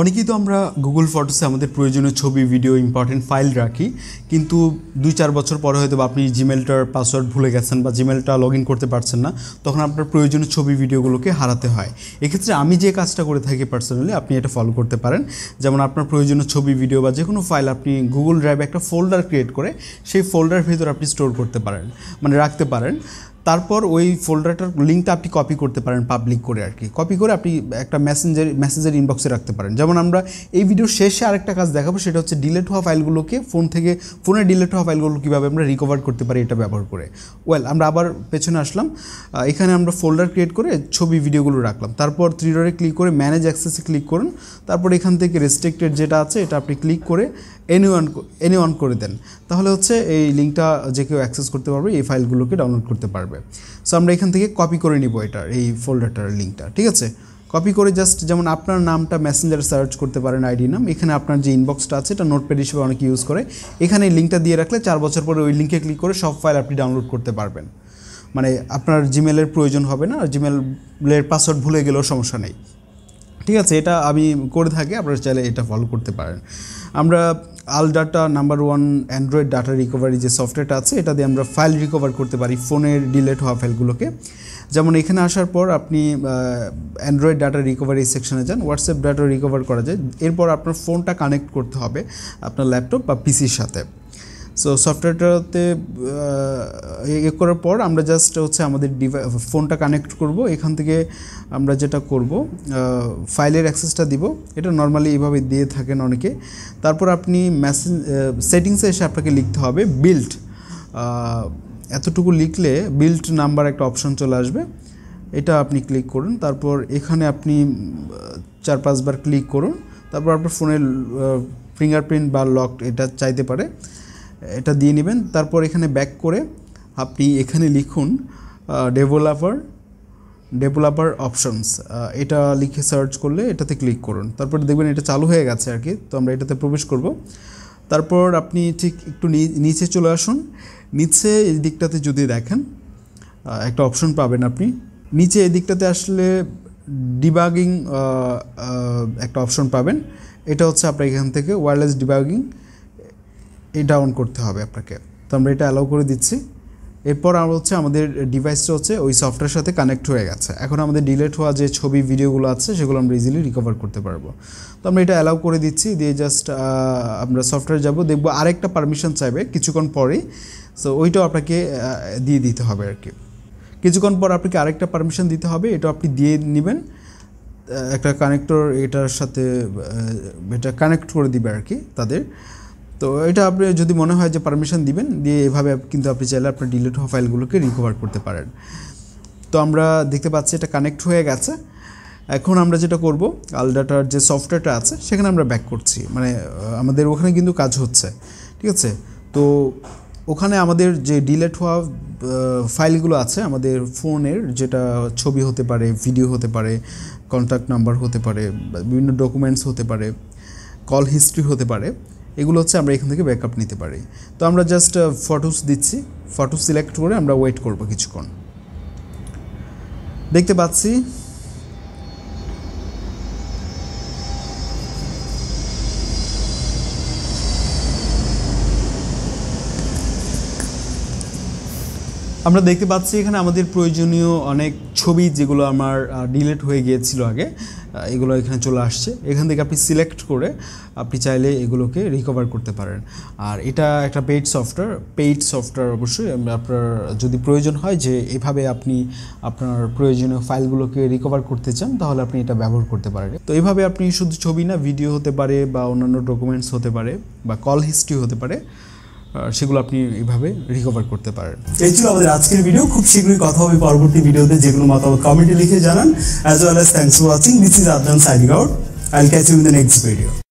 অনেকেই তো আমরা গুগল ফটোসে আমাদের প্রয়োজনীয় ছবি ভিডিও ইম্পর্টেন্ট ফাইল রাখি কিন্তু দুই চার বছর পরে হয়তো আপনি জিমেলটার পাসওয়ার্ড ভুলে গেছেন বা জিমেলটা লগ ইন করতে পারছেন না তখন আপনার প্রয়োজনীয় ছবি ভিডিওগুলোকে হারাতে হয় এক্ষেত্রে আমি যে কাজটা করে থাকি পার্সোনালি আপনি এটা ফলো করতে পারেন যেমন আপনার প্রয়োজনীয় ছবি ভিডিও বা যে কোনো ফাইল আপনি গুগল ড্রাইভে একটা ফোল্ডার ক্রিয়েট করে সেই ফোল্ডার ভেতর আপনি স্টোর করতে পারেন মানে রাখতে পারেন তারপর ওই ফোল্ডারটার লিঙ্কটা আপনি কপি করতে পারেন পাবলিক করে আর কি কপি করে আপনি একটা মেসেঞ্জার মেসেঞ্জার ইনবক্সে রাখতে পারেন যেমন আমরা এই ভিডিওর শেষে আরেকটা কাজ দেখাবো সেটা হচ্ছে ডিলেট হওয়া ফাইলগুলোকে ফোন থেকে ফোনে ডিলেট হওয়া ফাইলগুলো কীভাবে আমরা রিকভার করতে পারি এটা ব্যবহার করে ওয়েল আমরা আবার পেছনে আসলাম এখানে আমরা ফোল্ডার ক্রিয়েট করে ছবি ভিডিওগুলো রাখলাম তারপর থ্রিডরে ক্লিক করে ম্যানেজ অ্যাক্সেসে ক্লিক করুন তারপর এখান থেকে রেস্ট্রিক্টেড যেটা আছে এটা আপনি ক্লিক করে এনি অন এনি অন করে দেন তাহলে হচ্ছে এই লিঙ্কটা যে কেউ অ্যাক্সেস করতে পারবে এই ফাইলগুলোকে ডাউনলোড করতে পারবে হবে সো আমরা এখান থেকে কপি করে নিব এটার এই ফোল্ডারটার লিঙ্কটা ঠিক আছে কপি করে জাস্ট যেমন আপনার নামটা মেসেঞ্জার সার্চ করতে পারেন আইডি নাম এখানে আপনার যে ইনবক্সটা আছে এটা নোটপ্যাড হিসেবে অনেকে ইউজ করে এখানে লিঙ্কটা দিয়ে রাখলে চার বছর পরে ওই লিঙ্কে ক্লিক করে সব ফাইল আপনি ডাউনলোড করতে পারবেন মানে আপনার জিমেলের প্রয়োজন হবে না আর জিমেলের পাসওয়ার্ড ভুলে গেলেও সমস্যা নেই ঠিক আছে এটা আমি করে থাকি আপনারা চাইলে এটা ফলো করতে পারেন আমরা all data number one Android data recovery যে সফটওয়্যারটা আছে এটা দিয়ে আমরা ফাইল রিকভার করতে পারি ফোনের ডিলেট হওয়া ফাইলগুলোকে যেমন এখানে আসার পর আপনি অ্যান্ড্রয়েড ডাটা রিকভারি সেকশনে যান হোয়াটসঅ্যাপ ডাটা রিকভার করা যায় এরপর আপনার ফোনটা কানেক্ট করতে হবে আপনার ল্যাপটপ বা পিসির সাথে সো সফটওয়্যারটাতে এ করার পর আমরা জাস্ট হচ্ছে আমাদের ডিভাই ফোনটা কানেক্ট করব এখান থেকে আমরা যেটা করব ফাইলের অ্যাক্সেসটা দিব এটা নর্মালি এইভাবে দিয়ে থাকেন অনেকে তারপর আপনি মেসেজ সেটিংসে এসে আপনাকে লিখতে হবে বিল্ট এতটুকু লিখলে বিল্ট নাম্বার একটা অপশন চলে আসবে এটা আপনি ক্লিক করুন তারপর এখানে আপনি চার পাঁচবার ক্লিক করুন তারপর আপনার ফোনের ফিঙ্গারপ্রিন্ট বা লক এটা চাইতে পারে এটা দিয়ে নেবেন তারপর এখানে ব্যাক করে আপনি এখানে লিখুন ডেভেলপার ডেভেলপার অপশনস এটা লিখে সার্চ করলে এটাতে ক্লিক করুন তারপর দেখবেন এটা চালু হয়ে গেছে আর কি তো আমরা এটাতে প্রবেশ করব তারপর আপনি ঠিক একটু নিচে চলে আসুন নিচে এই দিকটাতে যদি দেখেন একটা অপশন পাবেন আপনি নিচে এই দিকটাতে আসলে ডিবাগিং একটা অপশন পাবেন এটা হচ্ছে আপনার এখান থেকে ওয়্যারলেস ডিবাগিং এই ডাউন করতে হবে আপনাকে তো আমরা এটা অ্যালাউ করে দিচ্ছি এরপর আমরা হচ্ছে আমাদের ডিভাইসটা হচ্ছে ওই সফটওয়্যার সাথে কানেক্ট হয়ে গেছে এখন আমাদের ডিলেট হওয়া যে ছবি ভিডিওগুলো আছে সেগুলো আমরা ইজিলি রিকভার করতে পারবো তো আমরা এটা অ্যালাউ করে দিচ্ছি দিয়ে জাস্ট আমরা সফটওয়্যার যাব দেখবো আরেকটা পারমিশন চাইবে কিছুক্ষণ পরেই সো ওইটাও আপনাকে দিয়ে দিতে হবে আর কি কিছুক্ষণ পর আপনাকে আরেকটা পারমিশন দিতে হবে এটা আপনি দিয়ে নেবেন একটা কানেক্টর এটার সাথে এটা কানেক্ট করে দিবে আর কি তাদের তো এটা আপনি যদি মনে হয় যে পারমিশন দিবেন দিয়ে এভাবে কিন্তু আপনি চাইলে আপনার ডিলিট হওয়া ফাইলগুলোকে রিকভার করতে পারেন তো আমরা দেখতে পাচ্ছি এটা কানেক্ট হয়ে গেছে এখন আমরা যেটা করব আলডাটার যে সফটওয়্যারটা আছে সেখানে আমরা ব্যাক করছি মানে আমাদের ওখানে কিন্তু কাজ হচ্ছে ঠিক আছে তো ওখানে আমাদের যে ডিলেট হওয়া ফাইলগুলো আছে আমাদের ফোনের যেটা ছবি হতে পারে ভিডিও হতে পারে কন্ট্যাক্ট নাম্বার হতে পারে বিভিন্ন ডকুমেন্টস হতে পারে কল হিস্ট্রি হতে পারে এগুলো হচ্ছে আমরা এখান থেকে ব্যাকআপ নিতে পারি তো আমরা জাস্ট ফটোস uh, দিচ্ছি ফটো সিলেক্ট করে আমরা ওয়েট করব কিছুক্ষণ দেখতে পাচ্ছি আমরা দেখতে পাচ্ছি এখানে আমাদের প্রয়োজনীয় অনেক ছবি যেগুলো আমার ডিলেট হয়ে গিয়েছিল আগে এগুলো এখানে চলে আসছে এখান থেকে আপনি সিলেক্ট করে আপনি চাইলে এগুলোকে রিকভার করতে পারেন আর এটা একটা পেইড সফটওয়্যার পেইড সফটওয়্যার অবশ্যই আপনার যদি প্রয়োজন হয় যে এভাবে আপনি আপনার প্রয়োজনীয় ফাইলগুলোকে রিকভার করতে চান তাহলে আপনি এটা ব্যবহার করতে পারেন তো এভাবে আপনি শুধু ছবি না ভিডিও হতে পারে বা অন্যান্য ডকুমেন্টস হতে পারে বা কল হিস্ট্রি হতে পারে সেগুলো আপনি এইভাবে রিকভার করতে পারেন এই ছিল আমাদের আজকের ভিডিও খুব শীঘ্রই কথা হবে পরবর্তী ভিডিওতে যেগুলো মতামত কমেন্টে লিখে জানান as well as thanks for watching this is আদান signing out I'll catch you in the next video